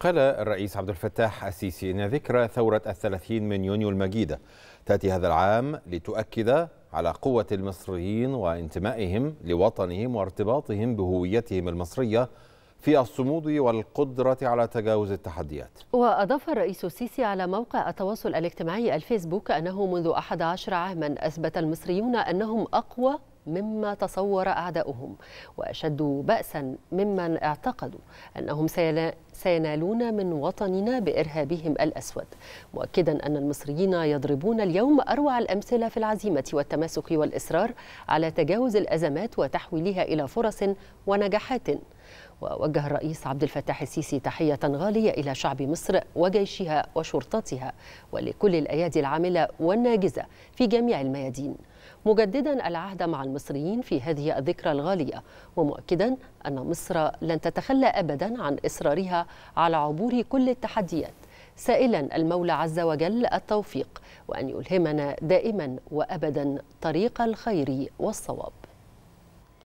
قال الرئيس عبد الفتاح السيسي إن ذكرى ثورة الثلاثين من يونيو المجيدة تأتي هذا العام لتؤكد على قوة المصريين وانتمائهم لوطنهم وارتباطهم بهويتهم المصرية في الصمود والقدرة على تجاوز التحديات وأضاف الرئيس السيسي على موقع التواصل الاجتماعي الفيسبوك أنه منذ 11 عاما أثبت المصريون أنهم أقوى مما تصور أعداؤهم وأشدوا بأسا ممن اعتقدوا أنهم سينالون من وطننا بإرهابهم الأسود مؤكدا أن المصريين يضربون اليوم أروع الأمثلة في العزيمة والتماسك والإصرار على تجاوز الأزمات وتحويلها إلى فرص ونجاحات ووجه الرئيس عبد الفتاح السيسي تحية غالية إلى شعب مصر وجيشها وشرطتها ولكل الأيادي العاملة والناجزة في جميع الميادين مجددا العهد مع المصريين في هذه الذكرى الغالية ومؤكدا أن مصر لن تتخلى أبدا عن إصرارها على عبور كل التحديات سائلا المولى عز وجل التوفيق وأن يلهمنا دائما وأبدا طريق الخير والصواب